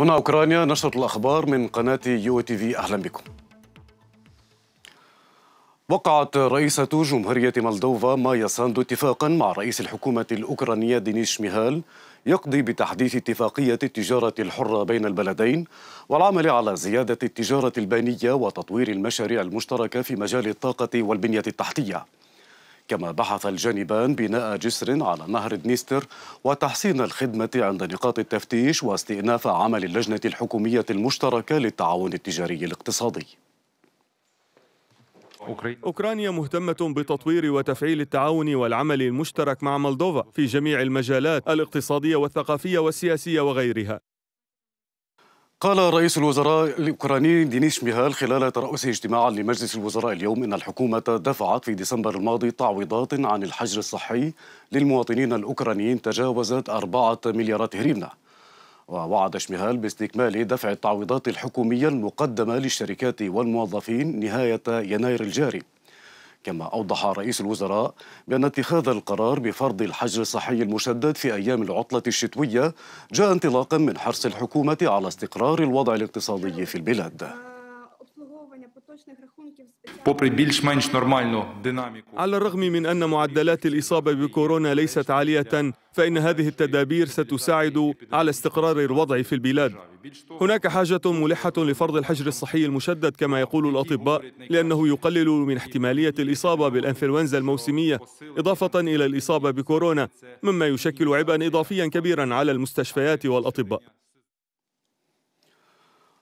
هنا أوكرانيا نشرة الأخبار من قناة يو تي في أهلا بكم وقعت رئيسة جمهورية مولدوفا مايا ساندو اتفاقا مع رئيس الحكومة الأوكرانية دينيس ميهال يقضي بتحديث اتفاقية التجارة الحرة بين البلدين والعمل على زيادة التجارة البانية وتطوير المشاريع المشتركة في مجال الطاقة والبنية التحتية كما بحث الجانبان بناء جسر على نهر دنيستر وتحسين الخدمة عند نقاط التفتيش واستئناف عمل اللجنة الحكومية المشتركة للتعاون التجاري الاقتصادي أوكرانيا مهتمة بتطوير وتفعيل التعاون والعمل المشترك مع مولدوفا في جميع المجالات الاقتصادية والثقافية والسياسية وغيرها قال رئيس الوزراء الاوكراني دينيس ميهال خلال ترأسه اجتماعا لمجلس الوزراء اليوم ان الحكومه دفعت في ديسمبر الماضي تعويضات عن الحجر الصحي للمواطنين الاوكرانيين تجاوزت أربعة مليارات هريمنه. ووعد شميهال باستكمال دفع التعويضات الحكوميه المقدمه للشركات والموظفين نهايه يناير الجاري. كما أوضح رئيس الوزراء بأن اتخاذ القرار بفرض الحجر الصحي المشدد في أيام العطلة الشتوية جاء انطلاقا من حرص الحكومة على استقرار الوضع الاقتصادي في البلاد على الرغم من أن معدلات الإصابة بكورونا ليست عالية فإن هذه التدابير ستساعد على استقرار الوضع في البلاد هناك حاجة ملحة لفرض الحجر الصحي المشدد كما يقول الأطباء لأنه يقلل من احتمالية الإصابة بالأنفلونزا الموسمية إضافة إلى الإصابة بكورونا مما يشكل عبئا إضافيا كبيرا على المستشفيات والأطباء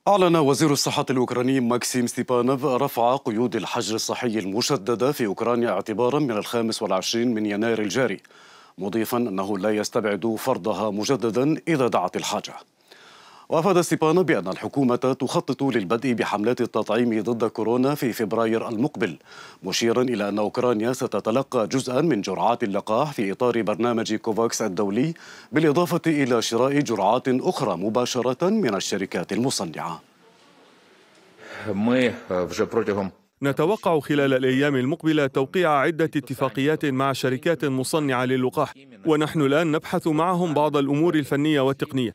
أعلن وزير الصحة الأوكراني ماكسيم ستيبانوف رفع قيود الحجر الصحي المشددة في أوكرانيا اعتبارا من الخامس والعشرين من يناير الجاري مضيفا أنه لا يستبعد فرضها مجددا إذا دعت الحاجة وافاد ستيبانو بان الحكومه تخطط للبدء بحملات التطعيم ضد كورونا في فبراير المقبل مشيرا الى ان اوكرانيا ستتلقى جزءا من جرعات اللقاح في اطار برنامج كوفاكس الدولي بالاضافه الى شراء جرعات اخرى مباشره من الشركات المصنعه نتوقع خلال الأيام المقبلة توقيع عدة اتفاقيات مع شركات مصنعة للقاح ونحن الآن نبحث معهم بعض الأمور الفنية والتقنية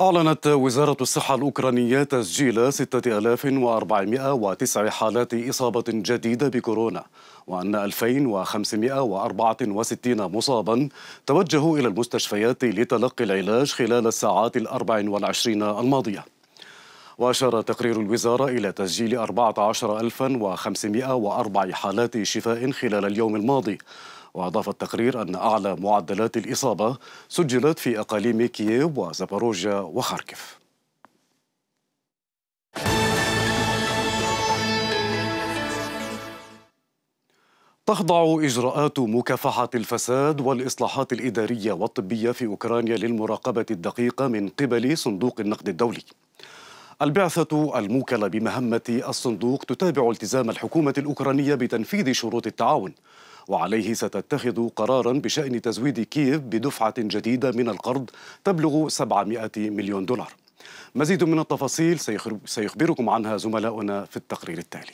أعلنت وزارة الصحة الأوكرانية تسجيل 6409 حالات إصابة جديدة بكورونا وأن 2564 مصابا توجهوا إلى المستشفيات لتلقي العلاج خلال الساعات الأربع والعشرين الماضية وأشار تقرير الوزارة إلى تسجيل 14504 حالات شفاء خلال اليوم الماضي وأضاف التقرير أن أعلى معدلات الإصابة سجلت في أقاليم كييف وزاباروجيا وخاركيف تخضع إجراءات مكافحة الفساد والإصلاحات الإدارية والطبية في أوكرانيا للمراقبة الدقيقة من قبل صندوق النقد الدولي البعثة الموكلة بمهمة الصندوق تتابع التزام الحكومة الأوكرانية بتنفيذ شروط التعاون وعليه ستتخذ قرارا بشأن تزويد كييف بدفعة جديدة من القرض تبلغ 700 مليون دولار مزيد من التفاصيل سيخبركم عنها زملاؤنا في التقرير التالي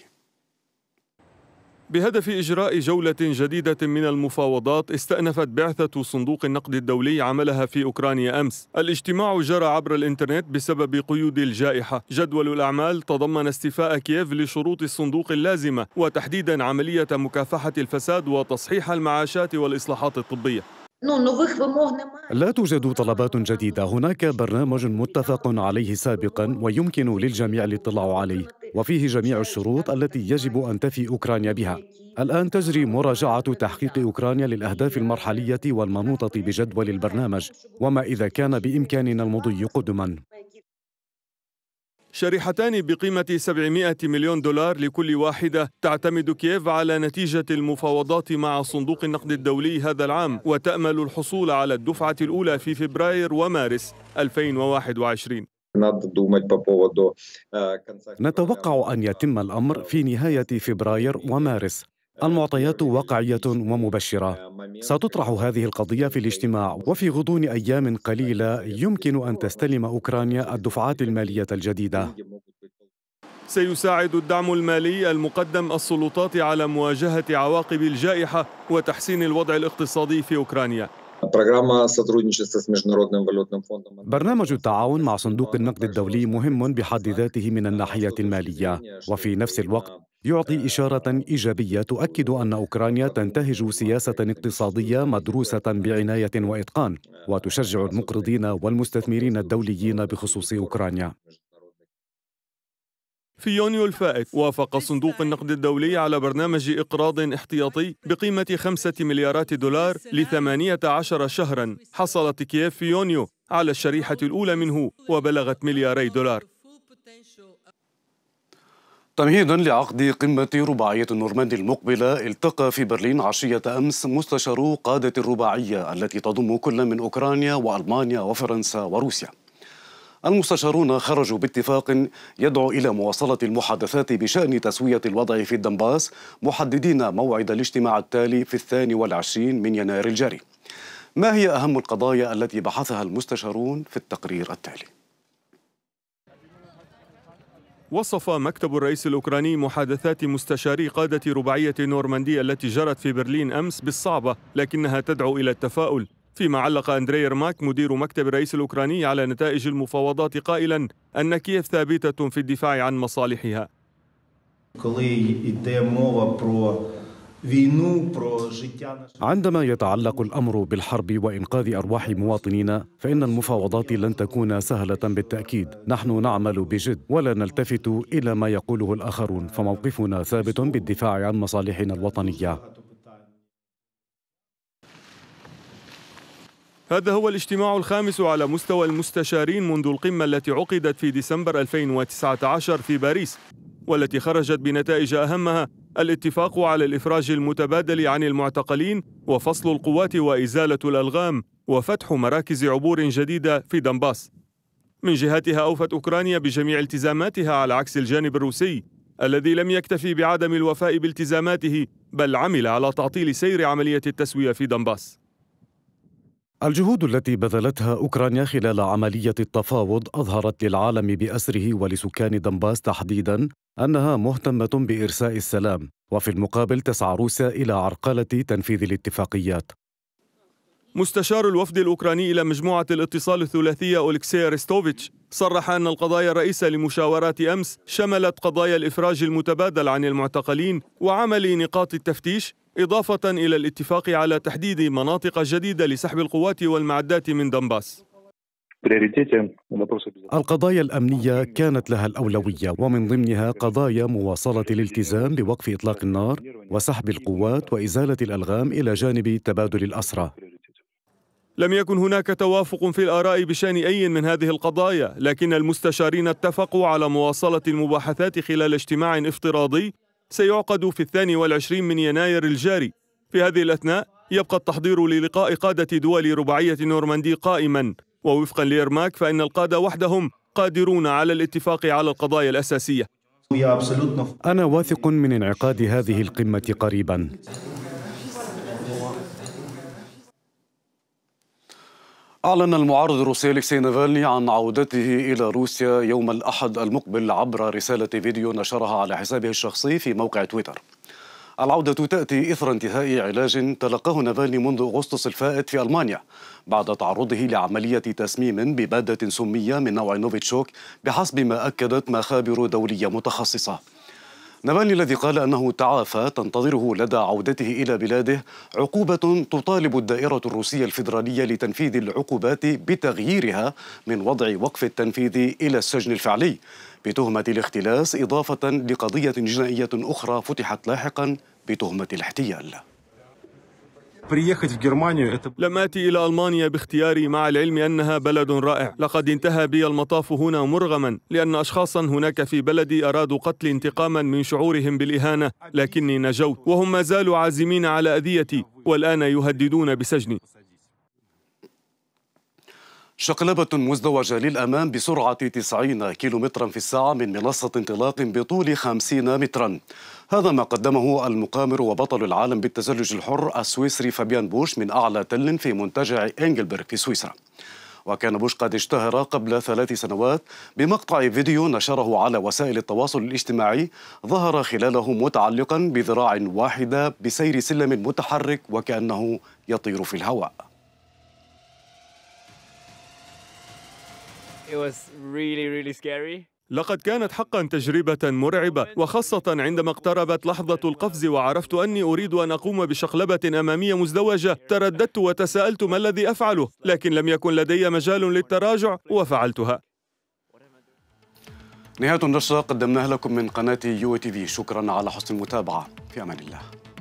بهدف إجراء جولة جديدة من المفاوضات استأنفت بعثة صندوق النقد الدولي عملها في أوكرانيا أمس الاجتماع جرى عبر الإنترنت بسبب قيود الجائحة جدول الأعمال تضمن استيفاء كييف لشروط الصندوق اللازمة وتحديدا عملية مكافحة الفساد وتصحيح المعاشات والإصلاحات الطبية لا توجد طلبات جديدة هناك برنامج متفق عليه سابقا ويمكن للجميع الاطلاع عليه وفيه جميع الشروط التي يجب أن تفي أوكرانيا بها الآن تجري مراجعة تحقيق أوكرانيا للأهداف المرحلية والمنوطة بجدول البرنامج وما إذا كان بإمكاننا المضي قدما شريحتان بقيمة 700 مليون دولار لكل واحدة تعتمد كييف على نتيجة المفاوضات مع صندوق النقد الدولي هذا العام وتأمل الحصول على الدفعة الأولى في فبراير ومارس 2021 نتوقع أن يتم الأمر في نهاية فبراير ومارس المعطيات واقعية ومبشرة ستطرح هذه القضية في الاجتماع وفي غضون أيام قليلة يمكن أن تستلم أوكرانيا الدفعات المالية الجديدة سيساعد الدعم المالي المقدم السلطات على مواجهة عواقب الجائحة وتحسين الوضع الاقتصادي في أوكرانيا برنامج التعاون مع صندوق النقد الدولي مهم بحد ذاته من الناحية المالية وفي نفس الوقت يعطي إشارة إيجابية تؤكد أن أوكرانيا تنتهج سياسة اقتصادية مدروسة بعناية وإتقان وتشجع المقرضين والمستثمرين الدوليين بخصوص أوكرانيا في يونيو الفائت وافق صندوق النقد الدولي على برنامج إقراض احتياطي بقيمة خمسة مليارات دولار لثمانية عشر شهرا حصلت كييف في يونيو على الشريحة الأولى منه وبلغت ملياري دولار تمهيدا لعقد قمة رباعية النورماندي المقبلة التقى في برلين عشية أمس مستشارو قادة الرباعية التي تضم كل من أوكرانيا وألمانيا وفرنسا وروسيا المستشارون خرجوا باتفاق يدعو إلى مواصلة المحادثات بشأن تسوية الوضع في الدنباس محددين موعد الاجتماع التالي في الثاني والعشرين من يناير الجاري ما هي أهم القضايا التي بحثها المستشارون في التقرير التالي؟ وصف مكتب الرئيس الأوكراني محادثات مستشاري قادة رباعية نورمانديه التي جرت في برلين أمس بالصعبة لكنها تدعو إلى التفاؤل فيما علق أندري ماك مدير مكتب الرئيس الأوكراني على نتائج المفاوضات قائلا أن كييف ثابتة في الدفاع عن مصالحها عندما يتعلق الامر بالحرب وانقاذ ارواح مواطنينا فان المفاوضات لن تكون سهله بالتاكيد نحن نعمل بجد ولا نلتفت الى ما يقوله الاخرون فموقفنا ثابت بالدفاع عن مصالحنا الوطنيه هذا هو الاجتماع الخامس على مستوى المستشارين منذ القمة التي عقدت في ديسمبر 2019 في باريس والتي خرجت بنتائج أهمها الاتفاق على الإفراج المتبادل عن المعتقلين وفصل القوات وإزالة الألغام وفتح مراكز عبور جديدة في دنباس من جهتها أوفت أوكرانيا بجميع التزاماتها على عكس الجانب الروسي الذي لم يكتفي بعدم الوفاء بالتزاماته بل عمل على تعطيل سير عملية التسوية في دنباس الجهود التي بذلتها اوكرانيا خلال عمليه التفاوض اظهرت للعالم باسره ولسكان دنباس تحديدا انها مهتمه بارساء السلام وفي المقابل تسعى روسيا الى عرقله تنفيذ الاتفاقيات مستشار الوفد الأوكراني إلى مجموعة الاتصال الثلاثية أولكسي ريستوفيتش صرح أن القضايا الرئيسة لمشاورات أمس شملت قضايا الإفراج المتبادل عن المعتقلين وعمل نقاط التفتيش إضافة إلى الاتفاق على تحديد مناطق جديدة لسحب القوات والمعدات من دنباس القضايا الأمنية كانت لها الأولوية ومن ضمنها قضايا مواصلة الالتزام بوقف إطلاق النار وسحب القوات وإزالة الألغام إلى جانب تبادل الأسرى لم يكن هناك توافق في الآراء بشأن أي من هذه القضايا لكن المستشارين اتفقوا على مواصلة المباحثات خلال اجتماع افتراضي سيعقد في الثاني والعشرين من يناير الجاري في هذه الأثناء يبقى التحضير للقاء قادة دول رباعية نورماندي قائما ووفقا لإرماك فإن القادة وحدهم قادرون على الاتفاق على القضايا الأساسية أنا واثق من انعقاد هذه القمة قريبا أعلن المعارض الروسي أليكسي نافالني عن عودته إلى روسيا يوم الأحد المقبل عبر رسالة فيديو نشرها على حسابه الشخصي في موقع تويتر العودة تأتي إثر انتهاء علاج تلقاه نافالني منذ أغسطس الفائت في ألمانيا بعد تعرضه لعملية تسميم بمادة سمية من نوع نوفيتشوك بحسب ما أكدت مخابر دولية متخصصة نابالي الذي قال أنه تعافى تنتظره لدى عودته إلى بلاده عقوبة تطالب الدائرة الروسية الفيدرالية لتنفيذ العقوبات بتغييرها من وضع وقف التنفيذ إلى السجن الفعلي بتهمة الاختلاس إضافة لقضية جنائية أخرى فتحت لاحقا بتهمة الاحتيال لم آتي إلى ألمانيا باختياري مع العلم أنها بلد رائع لقد انتهى بي المطاف هنا مرغما لأن أشخاصا هناك في بلدي أرادوا قتلي انتقاما من شعورهم بالإهانة لكني نجوت وهم ما زالوا عازمين على أذيتي والآن يهددون بسجني شقلبة مزدوجة للأمام بسرعة 90 كيلومترا في الساعة من منصة انطلاق بطول 50 مترا هذا ما قدمه المقامر وبطل العالم بالتزلج الحر السويسري فابيان بوش من أعلى تل في منتجع إنجلبرغ في سويسرا وكان بوش قد اشتهر قبل ثلاث سنوات بمقطع فيديو نشره على وسائل التواصل الاجتماعي ظهر خلاله متعلقا بذراع واحدة بسير سلم متحرك وكأنه يطير في الهواء It was really, really scary. لقد كانت حقا تجربة مرعبة وخاصة عندما اقتربت لحظة القفز وعرفت أني أريد أن أقوم بشقلبة أمامية مزدوجة ترددت وتساءلت ما الذي أفعله لكن لم يكن لدي مجال للتراجع وفعلتها نهاية النشرة قدمناها لكم من قناة يو تي في شكرا على حسن المتابعة في أمان الله